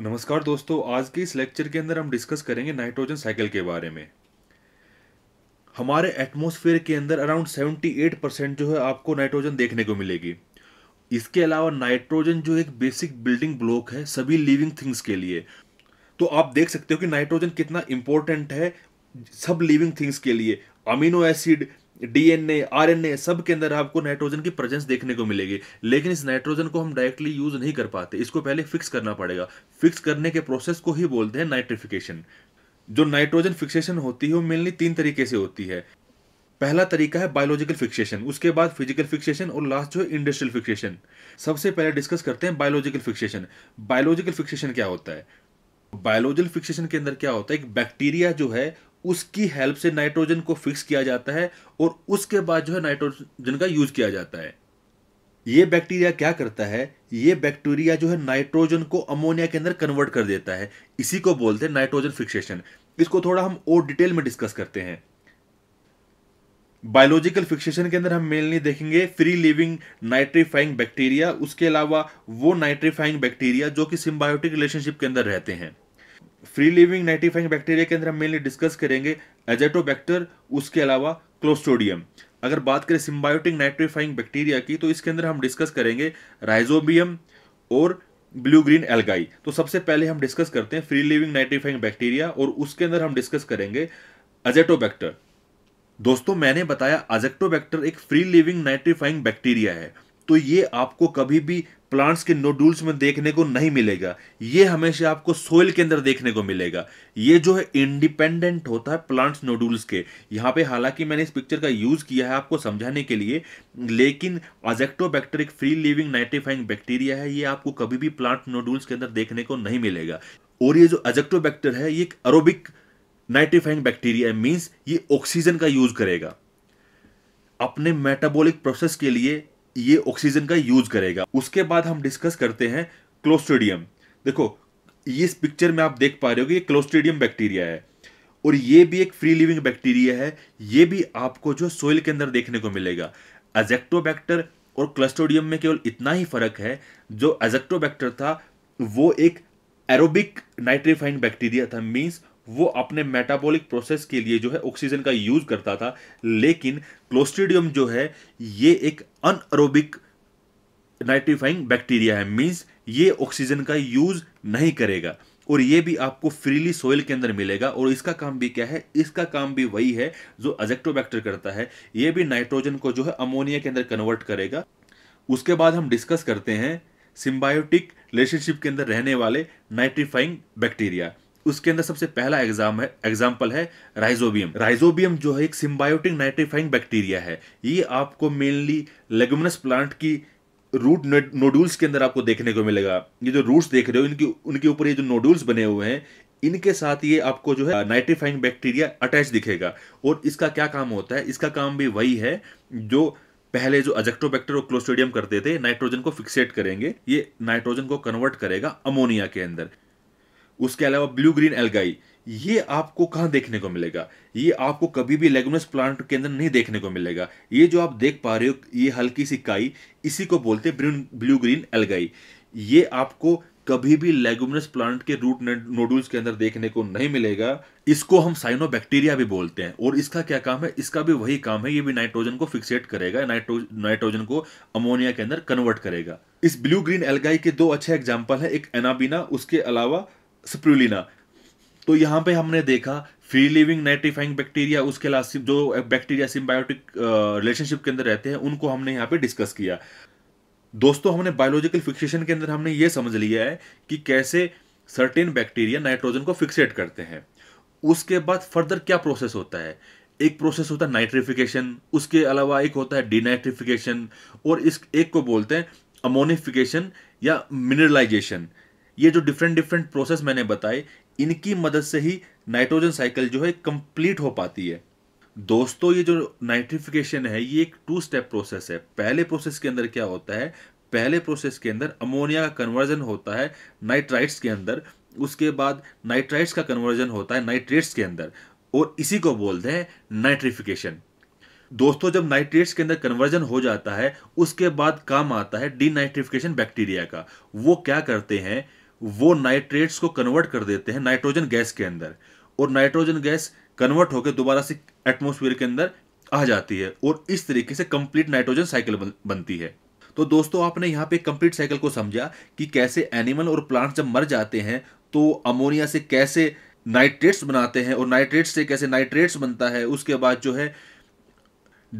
नमस्कार दोस्तों आज के इस लेक्चर के अंदर हम डिस्कस करेंगे नाइट्रोजन साइकिल के बारे में हमारे एटमॉस्फेयर के अंदर अराउंड 78 परसेंट जो है आपको नाइट्रोजन देखने को मिलेगी इसके अलावा नाइट्रोजन जो एक बेसिक बिल्डिंग ब्लॉक है सभी लिविंग थिंग्स के लिए तो आप देख सकते हो कि नाइट्रोजन कितना इंपॉर्टेंट है सब लिविंग थिंग्स के लिए अमीनो एसिड डीएनए आरएनए सब के अंदर आपको नाइट्रोजन की प्रेजेंस देखने को मिलेगी लेकिन इस नाइट्रोजन को हम डायरेक्टली यूज नहीं कर पाते इसको पहले फिक्स करना पड़ेगा फिक्स करने के प्रोसेस को ही बोलते हैं नाइट्रिफिकेशन जो नाइट्रोजन फिक्सेशन होती है वो मेनली तीन तरीके से होती है पहला तरीका है बायोलॉजिकल फिक्सेशन उसके बाद फिजिकल फिक्सेशन और लास्ट जो है इंडस्ट्रियल फिक्सेशन सबसे पहले डिस्कस करते हैं बायोलॉजिकल फिक्सेशन बायोलॉजिकल फिक्सेशन क्या होता है बायोलॉजिकल फिक्सेशन के अंदर क्या होता है एक बैक्टीरिया जो है उसकी हेल्प से नाइट्रोजन को फिक्स किया जाता है और उसके बाद जो है नाइट्रोजन का यूज किया जाता है ये बैक्टीरिया क्या करता है ये बैक्टीरिया जो है नाइट्रोजन को अमोनिया के अंदर कन्वर्ट कर देता है इसी को बोलते हैं नाइट्रोजन फिक्सेशन इसको थोड़ा हम और डिटेल में डिस्कस करते हैं बायोलॉजिकल फिक्सेशन के अंदर हम मेनली देखेंगे फ्री लिविंग नाइट्रीफाइंग बैक्टीरिया उसके अलावा वो नाइट्रीफाइंग बैक्टीरिया जो कि सिम्बायोटिक रिलेशनशिप के अंदर रहते हैं फ्री लिविंग नाइट्रीफाइंग बैक्टीरिया के अंदर हम मेनली डिस्कस करेंगे एजेटोबैक्टर उसके अलावा क्लोस्टोडियम अगर बात करें सिम्बायोटिक नाइट्रीफाइंग बैक्टीरिया की तो इसके अंदर हम डिस्कस करेंगे राइजोबियम और ब्लू ग्रीन एल्गाई तो सबसे पहले हम डिस्कस करते हैं फ्री लिविंग नाइट्रीफाइंग बैक्टीरिया और उसके अंदर हम डिस्कस करेंगे अजेटोबैक्टर दोस्तों मैंने बताया अजेक्टोबैक्टर एक फ्री लिविंग नाइट्रीफाइंग बैक्टीरिया है तो ये आपको कभी भी प्लांट्स के नोडूल्स में देखने को नहीं मिलेगा ये हमेशा आपको सोइल के अंदर देखने को मिलेगा ये जो है इंडिपेंडेंट होता है प्लांट्स नोडूल्स के यहाँ पे हालांकि मैंने इस पिक्चर का यूज़ किया है आपको समझाने के लिए लेकिन अजेक्टोबैक्टेरिक फ्री लिविंग नाइट्रीफाइंग बैक्टीरिया है ये आपको कभी भी प्लांट नोडूल्स के अंदर देखने को नहीं मिलेगा और ये जो अजेक्टोबैक्टर है ये एक अरोबिक नाइट्रीफाइंग बैक्टीरिया है मीन्स ये ऑक्सीजन का यूज़ करेगा अपने मेटाबॉलिक प्रोसेस के लिए ये ऑक्सीजन का यूज करेगा उसके बाद हम डिस्कस करते हैं क्लोस्ट्रीडियम देखो ये इस पिक्चर में आप देख पा रहे हो कि ये क्लोस्ट्रीडियम बैक्टीरिया है और ये भी एक फ्री लिविंग बैक्टीरिया है ये भी आपको जो सोइल के अंदर देखने को मिलेगा अजेक्टोबैक्टर और क्लस्टोडियम में केवल इतना ही फर्क है जो अजेक्टोबैक्टर था वो एक एरोबिक नाइट्रीफाइंड बैक्टीरिया था मीन्स वो अपने मेटाबॉलिक प्रोसेस के लिए जो है ऑक्सीजन का यूज़ करता था लेकिन क्लोस्ट्रीडियम जो है ये एक अनअरोबिक नाइट्रीफाइंग बैक्टीरिया है मीन्स ये ऑक्सीजन का यूज़ नहीं करेगा और ये भी आपको फ्रीली सोयल के अंदर मिलेगा और इसका काम भी क्या है इसका काम भी वही है जो अजेक्टोबैक्टर करता है ये भी नाइट्रोजन को जो है अमोनिया के अंदर कन्वर्ट करेगा उसके बाद हम डिस्कस करते हैं सिम्बायोटिक रिलेशनशिप के अंदर रहने वाले नाइट्रीफाइंग बैक्टीरिया उसके अंदर सबसे पहला एग्जाम है एग्जाम्पल है राइजोबियम राइजोबियम जो है एक सिम्बायोटिक नाइट्रीफाइंग बैक्टीरिया है ये आपको मेनली लेगुमिनस प्लांट की रूट नोडुल्स के अंदर आपको देखने को मिलेगा ये जो रूट्स देख रहे हो इनकी उनके ऊपर ये जो नोडुल्स बने हुए हैं इनके साथ ये आपको जो है नाइट्रीफाइंग बैक्टीरिया अटैच दिखेगा और इसका क्या काम होता है इसका काम भी वही है जो पहले जो अजेक्टोबैक्टर और क्लोस्टोडियम करते थे नाइट्रोजन को फिक्सेट करेंगे ये नाइट्रोजन को कन्वर्ट करेगा अमोनिया के अंदर उसके अलावा ब्लू ग्रीन एलगाई ये आपको कहाँ देखने को मिलेगा ये आपको कभी भी लेगुनस प्लांट के अंदर नहीं देखने को मिलेगा ये जो आप देख पा रहे हो ये हल्की सी काई इसी को बोलते हैं ब्लू ग्रीन एलगाई ये आपको कभी भी लेगुमिनस प्लांट के रूट नोडुल्स के अंदर देखने को नहीं मिलेगा इसको हम साइनोबैक्टीरिया भी बोलते हैं और इसका क्या काम है इसका भी वही काम है ये भी नाइट्रोजन को फिक्सेट करेगा नाइट्रोजन को अमोनिया के अंदर कन्वर्ट करेगा इस ब्लू ग्रीन एलगाई के दो अच्छे एग्जाम्पल है एक एनाबीना उसके अलावा स्प्रूलिना तो यहाँ पे हमने देखा फ्री लिविंग नाइट्रीफाइंग बैक्टीरिया उसके अलावा जो बैक्टीरिया सिम्बायोटिक रिलेशनशिप के अंदर रहते हैं उनको हमने यहाँ पे डिस्कस किया दोस्तों हमने बायोलॉजिकल फिक्सेशन के अंदर हमने ये समझ लिया है कि कैसे सर्टेन बैक्टीरिया नाइट्रोजन को फिक्सेट करते हैं उसके बाद फर्दर क्या प्रोसेस होता है एक प्रोसेस होता है नाइट्रिफिकेशन उसके अलावा एक होता है डीनाइट्रिफिकेशन और इस एक को बोलते हैं अमोनिफिकेशन या मिनरलाइजेशन ये जो डिफरेंट डिफरेंट प्रोसेस मैंने बताए इनकी मदद से ही नाइट्रोजन साइकिल जो है कंप्लीट हो पाती है दोस्तों ये जो नाइट्रिफिकेशन है ये एक टू स्टेप प्रोसेस है पहले प्रोसेस के अंदर क्या होता है पहले प्रोसेस के अंदर अमोनिया का कन्वर्जन होता है नाइट्राइट्स के अंदर उसके बाद नाइट्राइट्स का कन्वर्जन होता है नाइट्रेट्स के अंदर और इसी को बोलते हैं नाइट्रिफिकेशन दोस्तों जब नाइट्रेट्स के अंदर कन्वर्जन हो जाता है उसके बाद काम आता है डी बैक्टीरिया का वो क्या करते हैं वो नाइट्रेट्स को कन्वर्ट कर देते हैं नाइट्रोजन गैस के अंदर और नाइट्रोजन गैस कन्वर्ट होकर दोबारा से एटमोसफियर के अंदर आ जाती है और इस तरीके से कंप्लीट नाइट्रोजन साइकिल बनती है तो दोस्तों आपने यहाँ पे कंप्लीट साइकिल को समझा कि कैसे एनिमल और प्लांट जब मर जाते हैं तो अमोनिया से कैसे नाइट्रेट्स बनाते हैं और नाइट्रेट्स से कैसे नाइट्रेट्स बनता है उसके बाद जो है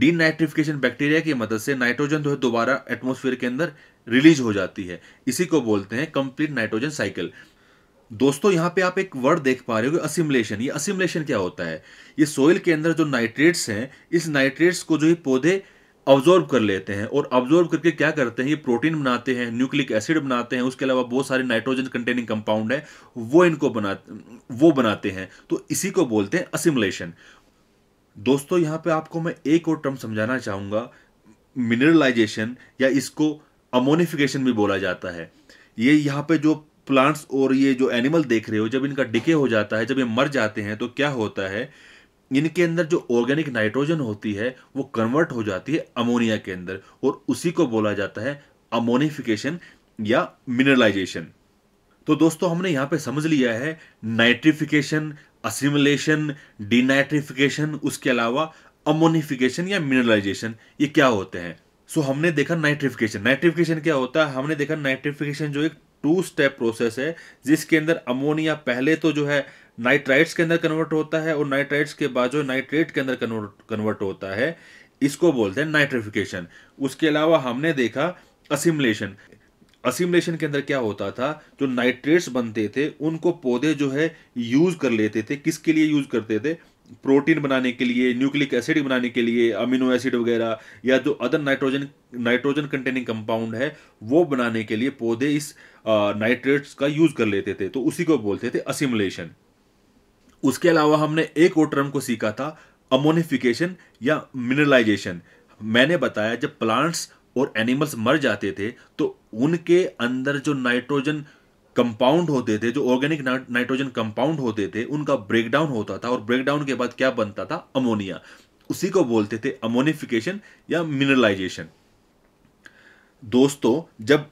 डीनाइट्रिफिकेशन बैक्टीरिया की मदद से नाइट्रोजन जो है दोबारा एटमोसफियर के अंदर रिलीज हो जाती है इसी को बोलते हैं कंप्लीट नाइट्रोजन साइकिल दोस्तों यहाँ पे आप एक वर्ड देख पा रहे हो असिमुलेशन ये असिमुलेशन क्या होता है ये सोइल के अंदर जो नाइट्रेट्स हैं इस नाइट्रेट्स को जो ये पौधे ऑब्जॉर्व कर लेते हैं और ऑब्जॉर्व करके क्या करते हैं ये प्रोटीन बनाते हैं न्यूक्लिक एसिड बनाते हैं उसके अलावा बहुत सारे नाइट्रोजन कंटेनिंग कंपाउंड है वो इनको बना वो बनाते हैं तो इसी को बोलते हैं असिमुलेशन दोस्तों यहां पे आपको मैं एक और टर्म समझाना चाहूंगा मिनरलाइजेशन या इसको अमोनिफिकेशन भी बोला जाता है ये यहाँ पे जो प्लांट्स और ये जो एनिमल देख रहे हो जब इनका डिके हो जाता है जब ये मर जाते हैं तो क्या होता है इनके अंदर जो ऑर्गेनिक नाइट्रोजन होती है वो कन्वर्ट हो जाती है अमोनिया के अंदर और उसी को बोला जाता है अमोनिफिकेशन या मिनरलाइजेशन तो दोस्तों हमने यहाँ पे समझ लिया है नाइट्रिफिकेशन असिमुलेशन डिनाइट्रिफिकेशन उसके अलावा अमोनिफिकेशन या मिनरलाइजेशन ये क्या होते हैं सो so, हमने देखा नाइट्रिफिकेशन नाइट्रिफिकेशन क्या होता है हमने देखा नाइट्रिफिकेशन जो एक टू स्टेप प्रोसेस है जिसके अंदर अमोनिया पहले तो जो है नाइट्राइट्स के अंदर कन्वर्ट होता है और नाइट्राइट्स के बाद जो नाइट्रेट के अंदर कन्वर्ट कन्वर्ट होता है इसको बोलते हैं नाइट्रिफिकेशन उसके अलावा हमने देखा असिमुलेशन असिमुलेशन के अंदर क्या होता था जो नाइट्रेट्स बनते थे उनको पौधे जो है यूज कर लेते थे किसके लिए यूज करते थे प्रोटीन बनाने के लिए न्यूक्लिक एसिड बनाने के लिए अमीनो एसिड वगैरह या जो other nitrogen nitrogen containing compound है वो बनाने के लिए पौधे इस नाइट्रेट्स का यूज कर लेते थे तो उसी को बोलते थे असिमुलेशन उसके अलावा हमने एक और टर्म को सीखा था अमोनिफिकेशन या मिनरलाइजेशन मैंने बताया जब प्लांट्स और एनिमल्स मर जाते थे तो उनके अंदर जो नाइट्रोजन कंपाउंड होते थे जो ऑर्गेनिक नाइट्रोजन कंपाउंड होते थे उनका ब्रेकडाउन होता था और ब्रेकडाउन के बाद क्या बनता था अमोनिया उसी को बोलते थे अमोनिफिकेशन या मिनरलाइजेशन दोस्तों जब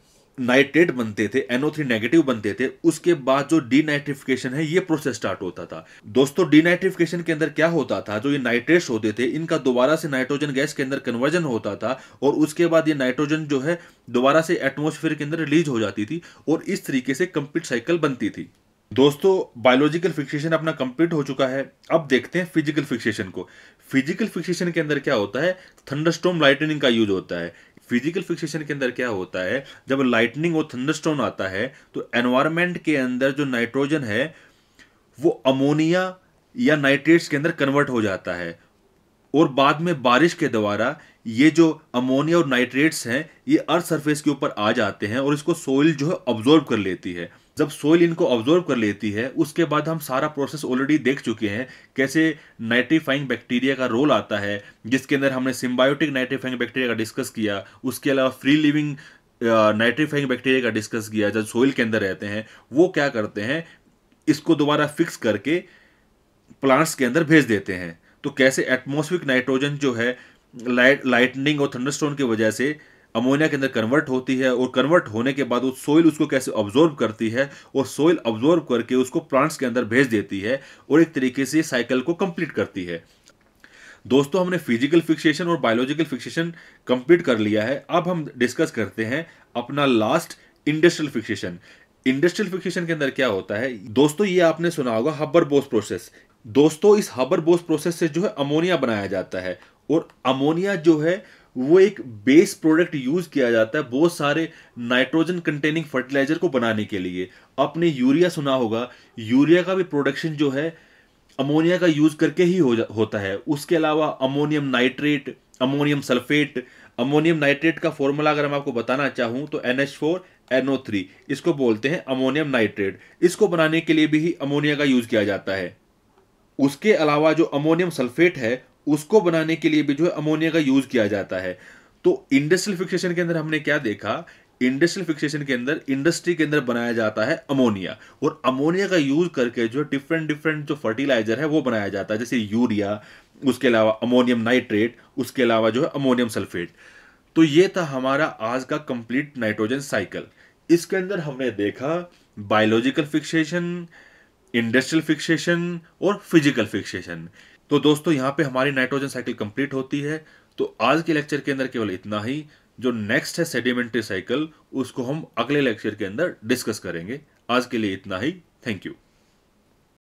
नाइट्रेट बनते थे एनओ थ्री नेगेटिव बनते थे उसके बाद जो डीनाइट्रिफिकेशन है ये प्रोसेस स्टार्ट होता था दोस्तों डीनाइट्रिफिकेशन के अंदर क्या होता था जो ये नाइट्रेट्स होते थे इनका दोबारा से नाइट्रोजन गैस के अंदर कन्वर्जन होता था और उसके बाद ये नाइट्रोजन जो है दोबारा से एटमोसफेयर के अंदर रिलीज हो जाती थी और इस तरीके से कंप्लीट साइकिल बनती थी दोस्तों बायोलॉजिकल फिक्सेशन अपना कंप्लीट हो चुका है अब देखते हैं फिजिकल फिक्सेशन को फिजिकल फिक्सेशन के अंदर क्या होता है थंडरस्टोम लाइटनिंग का यूज होता है फिजिकल फिक्सेशन के अंदर क्या होता है जब लाइटनिंग और थंडरस्टोन आता है तो एनवायरमेंट के अंदर जो नाइट्रोजन है वो अमोनिया या नाइट्रेट्स के अंदर कन्वर्ट हो जाता है और बाद में बारिश के द्वारा ये जो अमोनिया और नाइट्रेट्स हैं ये अर्थ सरफेस के ऊपर आ जाते हैं और इसको सोइल जो है ऑब्जॉर्व कर लेती है जब सोइल इनको ऑब्जॉर्व कर लेती है उसके बाद हम सारा प्रोसेस ऑलरेडी देख चुके हैं कैसे नाइट्रीफाइंग बैक्टीरिया का रोल आता है जिसके अंदर हमने सिम्बायोटिक नाइट्रीफाइंग बैक्टीरिया का डिस्कस किया उसके अलावा फ्री लिविंग नाइट्रीफाइंग बैक्टीरिया का डिस्कस किया जब सोइल के अंदर रहते हैं वो क्या करते हैं इसको दोबारा फिक्स करके प्लांट्स के अंदर भेज देते हैं तो कैसे एटमोस्फिक नाइट्रोजन जो है लाइट लाइटनिंग और थंडरस्टोन की वजह से अमोनिया के अंदर कन्वर्ट होती है और कन्वर्ट होने के बाद वो सोइल उसको कैसे ऑब्जॉर्व करती है और सोइल ऑब्जॉर्व करके उसको प्लांट्स के अंदर भेज देती है और एक तरीके से साइकिल को कंप्लीट करती है दोस्तों हमने फिजिकल फिक्सेशन और बायोलॉजिकल फिक्सेशन कंप्लीट कर लिया है अब हम डिस्कस करते हैं अपना last industrial fixation industrial fixation के अंदर क्या होता है दोस्तों ये आपने सुना होगा हब्बर बोस प्रोसेस दोस्तों इस हब्बर बोस प्रोसेस से जो है अमोनिया बनाया जाता है और अमोनिया जो है वो एक बेस प्रोडक्ट यूज किया जाता है बहुत सारे नाइट्रोजन कंटेनिंग फर्टिलाइजर को बनाने के लिए आपने यूरिया सुना होगा यूरिया का भी प्रोडक्शन जो है अमोनिया का यूज करके ही हो होता है उसके अलावा ammonium nitrate ammonium sulphate ammonium nitrate का फॉर्मूला अगर मैं आपको बताना चाहूँ तो N H four NO three इसको बोलते हैं अमोनियम नाइट्रेट इसको बनाने के लिए भी अमोनिया का यूज किया जाता है उसके अलावा जो अमोनियम सल्फेट है उसको बनाने के लिए भी जो है अमोनिया का यूज किया जाता है तो इंडस्ट्रियल फिक्सेशन के अंदर हमने क्या देखा इंडस्ट्रियल फिक्सेशन के अंदर इंडस्ट्री के अंदर बनाया जाता है अमोनिया और अमोनिया का यूज करके जो डिफरेंट डिफरेंट जो फर्टिलाइजर है वो बनाया जाता है जैसे यूरिया उसके अलावा अमोनियम नाइट्रेट उसके अलावा जो है अमोनियम सल्फेट तो ये था हमारा आज का कंप्लीट नाइट्रोजन साइकिल इसके अंदर हमने देखा बायोलॉजिकल फिक्सेशन इंडस्ट्रियल फिक्सेशन और फिजिकल फिक्सेशन तो दोस्तों यहाँ पे हमारी नाइट्रोजन साइकिल कंप्लीट होती है तो आज के लेक्चर के अंदर केवल इतना ही जो नेक्स्ट है सेडिमेंट्री साइकिल उसको हम अगले लेक्चर के अंदर डिस्कस करेंगे आज के लिए इतना ही थैंक यू